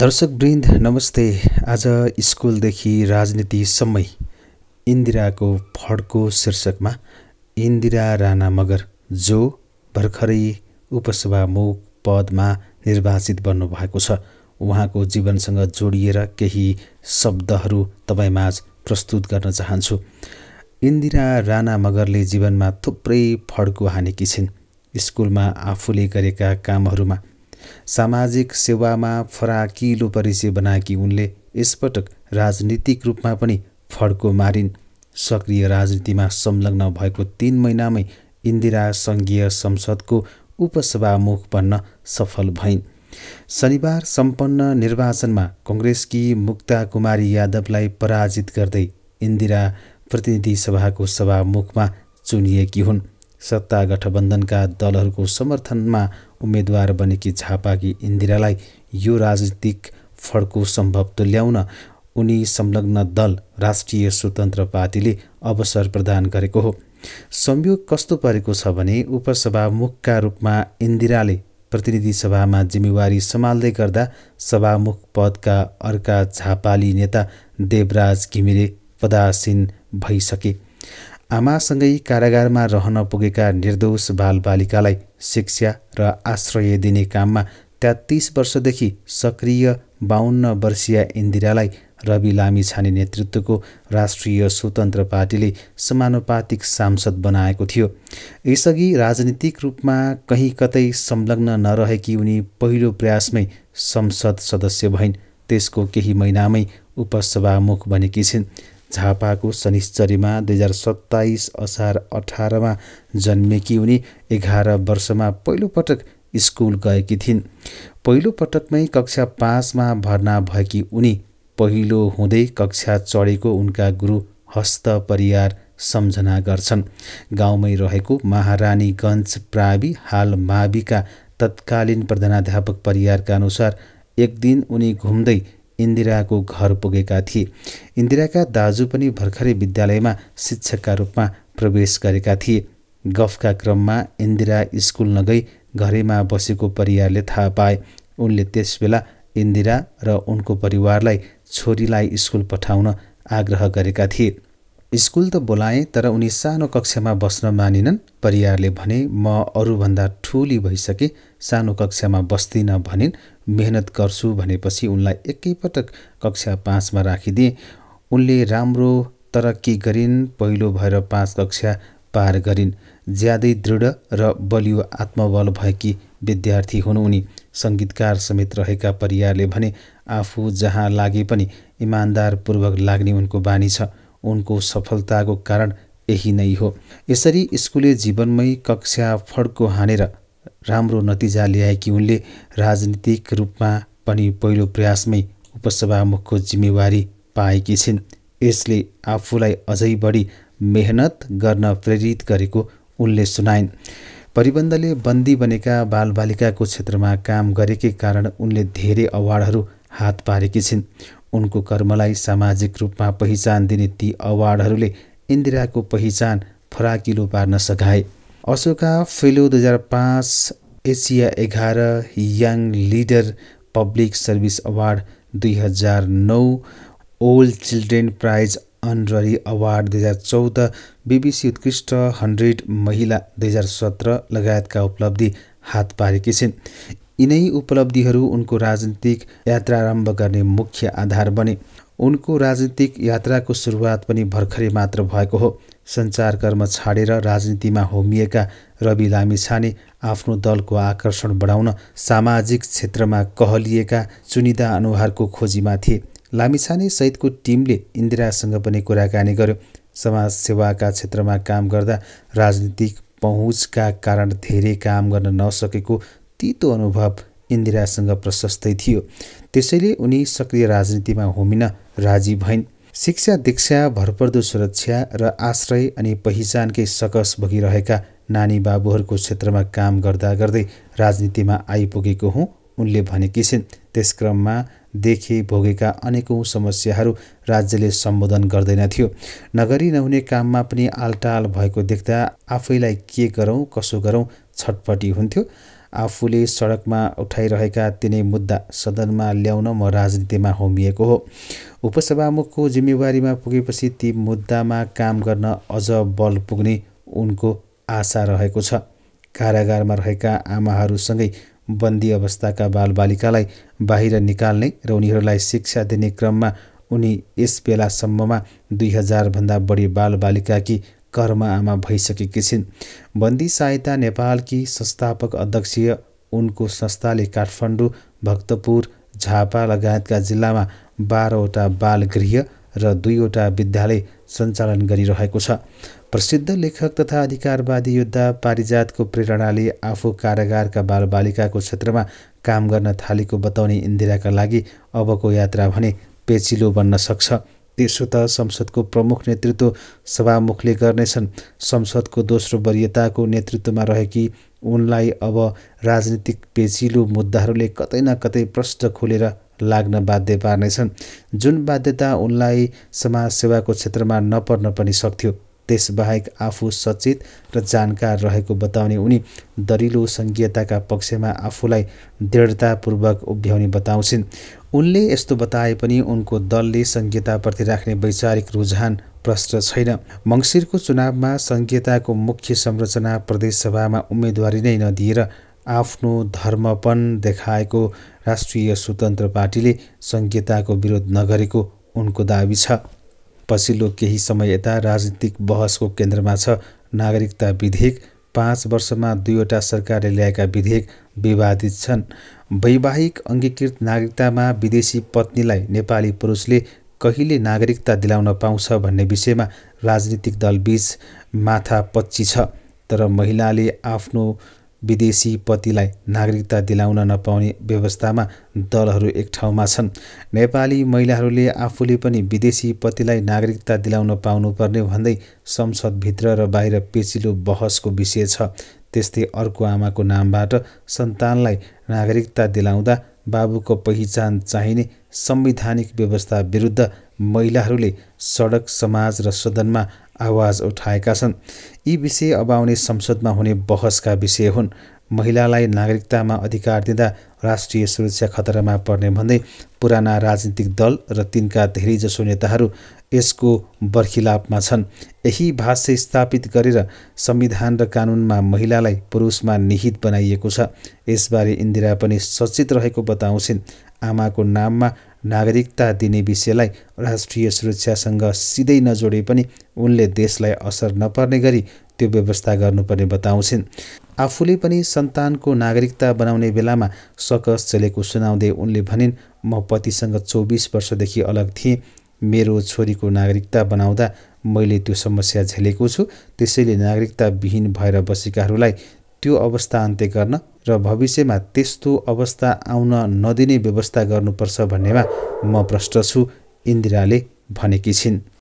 दर्शक वृन्द नमस्ते आज स्कुलदेखि राजनीतिसम्मै इन्दिराको फड्को शीर्षकमा इन्दिरा राणा मगर जो भर्खरै उपसभामुख पदमा निर्वाचित बन्नुभएको छ उहाँको जीवनसँग जोडिएर केही शब्दहरू आज प्रस्तुत गर्न चाहन्छु इन्दिरा राणा मगरले जीवनमा थुप्रै फड्को हानेकी छिन् स्कुलमा आफूले गरेका कामहरूमा सामाजिक सेवामा फराकिलो परिचय बनाएकी उनले यसपटक राजनीतिक रूपमा पनि फड्को मारिन् सक्रिय राजनीतिमा संलग्न भएको तिन महिनामै इन्दिरा सङ्घीय संसदको उपसभामुख बन्न सफल भइन् शनिबार सम्पन्न निर्वाचनमा कङ्ग्रेसकी मुक्ता कुमारी यादवलाई पराजित गर्दै इन्दिरा प्रतिनिधि सभाको सभामुखमा चुनिएकी हुन् सत्ता गठबन्धनका दलहरूको समर्थनमा उम्मेद्वार बनेकी झापाकी इन्दिरालाई यो राजनीतिक फड्को सम्भव तुल्याउन उनी संलग्न दल राष्ट्रिय स्वतन्त्र पार्टीले अवसर प्रदान गरेको हो संयोग कस्तो परेको छ भने उपसभामुखका रूपमा इन्दिराले प्रतिनिधि सभामा जिम्मेवारी सम्हाल्दै गर्दा सभामुख पदका अर्का झापाली नेता देवराज घिमिरे पदासीन भइसके आमासँगै कारागारमा रहन पुगेका निर्दोष बालबालिकालाई शिक्षा र आश्रय दिने काममा तेत्तिस वर्षदेखि सक्रिय बाहन्न वर्षीय इन्दिरालाई रवि लामी छाने नेतृत्वको राष्ट्रिय स्वतन्त्र पार्टीले समानुपातिक सांसद बनाएको थियो यसअघि राजनीतिक रूपमा कहीँ कतै संलग्न नरहेकी उनी पहिलो प्रयासमै संसद सदस्य भइन् त्यसको केही महिनामै उपसभामुख बनेकी छिन् झापाको शनिश्चरीमा दुई हजार सत्ताइस असार अठारमा जन्मेकी उनी एघार वर्षमा पहिलोपटक स्कुल गएकी थिइन् पहिलोपटकमै कक्षा पाँचमा भर्ना भएकी उनी पहिलो हुँदै कक्षा चढेको उनका गुरु हस्त परियार सम्झना गर्छन् गाउँमै रहेको महारानीगञ्ज प्रावि हाल माविका तत्कालीन प्रधानाध्यापक परियारका अनुसार एक दिन उनी घुम्दै इन्दिराको घर पुगेका थिए इन्दिराका दाजु पनि भर्खरै विद्यालयमा शिक्षकका रूपमा प्रवेश गरेका थिए गफका क्रममा इन्दिरा स्कुल नगई घरैमा बसेको परिवारले थाहा पाए उनले त्यसबेला इन्दिरा र उनको परिवारलाई छोरीलाई स्कुल पठाउन आग्रह गरेका थिए स्कुल त बोलाएँ तर उनी सानो कक्षामा बस्न मानिनन् परियारले भने म अरूभन्दा ठुली भइसके सानो कक्षामा बस्दिनँ भनिन् मेहनत गर्छु भनेपछि उनलाई एकैपटक कक्षा पाँचमा राखिदिए उनले राम्रो तरक्की के गरिन् पहिलो भएर पाँच कक्षा पार गरिन् ज्यादै दृढ र बलियो आत्मबल भएकी विद्यार्थी हुन् उनी सङ्गीतकार समेत रहेका परियारले भने आफू जहाँ लागे पनि इमान्दारपूर्वक लाग्ने उनको बानी छ उनको सफलताको कारण यही नै हो यसरी स्कुले जीवनमै कक्षा फड्को हानेर राम्रो नतिजा ल्याएकी उनले राजनीतिक रूपमा पनि पहिलो प्रयासमै उपसभामुखको जिम्मेवारी पाएकी छिन् यसले आफूलाई अझै बढी मेहनत गर्न प्रेरित गरेको उनले सुनाइन् परिबन्धले बन्दी बनेका बालबालिकाको क्षेत्रमा काम गरेकै कारण उनले धेरै अवार्डहरू हात पारेकी छिन् उनको कर्मलाई सामाजिक रूपमा पहिचान दिने ती अवार्डहरूले इन्दिराको पहिचान फराकिलो पार्न सघाए अशोका फेलो दुई हजार पाँच एसिया एघार young leader public service award दुई हजार नौ world children prize honorary award दुई हजार चौध बिबिसी उत्कृष्ट हन्ड्रेड महिला दुई हजार सत्र लगायतका उपलब्धि हात पारेकी छिन् यिनै उपलब्धिहरू उनको राजनीतिक यात्रा आरम्भ गर्ने मुख्य आधार बने उनको राजनीतिक यात्राको सुरुवात पनि भर्खरै मात्र भएको हो कर्म छाडेर राजनीतिमा होमिएका रवि लामिछाने आफ्नो दलको आकर्षण बढाउन सामाजिक क्षेत्रमा कहलिएका चुनिदा अनुहारको खोजीमा थिए लामिछाने सहितको टिमले इन्दिरासँग पनि कुराकानी गर्यो समाज सेवाका क्षेत्रमा काम गर्दा राजनीतिक पहुँचका कारण धेरै काम गर्न नसकेको तितो अनुभव इन्दिरासँग प्रशस्तै थियो त्यसैले उनी सक्रिय राजनीतिमा होमिन राजी भइन् शिक्षा दीक्षा भरपर्दो सुरक्षा र आश्रय अनि पहिचानकै सकस भोगिरहेका नानी बाबुहरूको क्षेत्रमा काम गर्दा गर्दै राजनीतिमा आइपुगेको हुँ उनले भनेकी छिन् त्यस क्रममा देखे भोगेका अनेकौँ समस्याहरू राज्यले सम्बोधन गर्दैनथ्यो नगरी नहुने काममा पनि आलटाल भएको देख्दा आफैलाई के गरौँ कसो गरौँ छटपटी हुन्थ्यो आफूले सडकमा उठाइरहेका तिनै मुद्दा सदनमा ल्याउन म राजनीतिमा होमिएको हो उपसभामुखको जिम्मेवारीमा पुगेपछि ती मुद्दामा काम गर्न अझ बल पुग्ने उनको आशा रहेको छ कारागारमा रहेका आमाहरूसँगै बन्दी अवस्थाका बालबालिकालाई बाहिर निकाल्ने र उनीहरूलाई शिक्षा दिने क्रममा उनी यस बेलासम्ममा दुई हजारभन्दा बढी बालबालिका कि कर्म आमा भइसकेकी छिन् बन्दी सहायता नेपालकी संस्थापक अध्यक्ष उनको संस्थाले काठमाडौँ भक्तपुर झापा लगायतका जिल्लामा बाह्रवटा बालगृह र दुईवटा विद्यालय सञ्चालन गरिरहेको छ प्रसिद्ध लेखक तथा अधिकारवादी योद्धा पारिजातको प्रेरणाले आफू कारागारका बालबालिकाको क्षेत्रमा काम गर्न थालेको बताउने इन्दिराका लागि अबको यात्रा भने पेचिलो बन्न सक्छ त्यसो त संसदको प्रमुख नेतृत्व सभामुखले गर्नेछन् संसदको दोस्रो वरियताको नेतृत्वमा रहेकी उनलाई अब राजनीतिक पेचिलो मुद्दाहरूले कतै न कतै प्रश्न खोलेर लाग्न बाध्य पार्नेछन् जुन बाध्यता उनलाई समाजसेवाको क्षेत्रमा नपर्न पनि सक्थ्यो त्यसबाहेक आफू सचेत र जानकार रहेको बताउने उनी दरिलो सङ्घीयताका पक्षमा आफूलाई दृढतापूर्वक उभ्याउने बताउँछिन् उनले यस्तो बताए पनि उनको दलले सङ्घीयताप्रति राख्ने वैचारिक रुझान प्रश्न छैन मङ्सिरको चुनावमा सङ्घीयताको मुख्य संरचना प्रदेशसभामा उम्मेदवारी नै नदिएर आफ्नो धर्मपन देखाएको राष्ट्रिय स्वतन्त्र पार्टीले सङ्घीयताको विरोध नगरेको उनको दावी छ पछिल्लो केही समय यता राजनीतिक बहसको केन्द्रमा छ नागरिकता विधेयक पाँच वर्षमा दुईवटा सरकारले ल्याएका विधेयक विवादित छन् वैवाहिक अङ्गीकृत नागरिकतामा विदेशी पत्नीलाई नेपाली पुरुषले कहिले नागरिकता दिलाउन पाउँछ भन्ने विषयमा राजनीतिक दलबीच माथापच्ची छ तर महिलाले आफ्नो विदेशी पतिलाई नागरिकता दिलाउन नपाउने व्यवस्थामा दलहरू एक ठाउँमा छन् नेपाली महिलाहरूले आफूले पनि विदेशी पतिलाई नागरिकता दिलाउन पाउनुपर्ने भन्दै संसदभित्र र बाहिर पेचिलो बहसको विषय छ त्यस्तै अर्को आमाको नामबाट सन्तानलाई नागरिकता दिलाउँदा बाबुको पहिचान चाहिने संवैधानिक व्यवस्था विरुद्ध महिलाहरूले सडक समाज र सदनमा आवाज उठाएका छन् यी विषय अब आउने संसदमा हुने बहसका विषय हुन् महिलालाई नागरिकतामा अधिकार दिँदा राष्ट्रिय सुरक्षा खतरामा पर्ने भन्दै पुराना राजनीतिक दल र तिनका धेरैजसो नेताहरू यसको बर्खिलापमा छन् यही भाष्य स्थापित गरेर संविधान र कानुनमा महिलालाई पुरुषमा निहित बनाइएको छ यसबारे इन्दिरा पनि सचेत रहेको बताउँछिन् आमाको नाममा नागरिकता दिने विषयलाई राष्ट्रिय सुरक्षासँग सिधै नजोडे पनि उनले देशलाई असर नपर्ने गरी त्यो व्यवस्था गर्नुपर्ने बताउँछिन् आफूले पनि सन्तानको नागरिकता बनाउने बेलामा सकस चलेको सुनाउँदै उनले भनिन् म पतिसँग चौबिस वर्षदेखि अलग थिएँ मेरो छोरीको नागरिकता बनाउँदा मैले त्यो समस्या झेलेको छु त्यसैले नागरिकता विहीन भएर बसेकाहरूलाई त्यो अवस्था अन्त्य गर्न र भविष्यमा त्यस्तो अवस्था आउन नदिने व्यवस्था गर्नुपर्छ भन्नेमा म प्रष्ट छु इन्दिराले भनेकी छिन्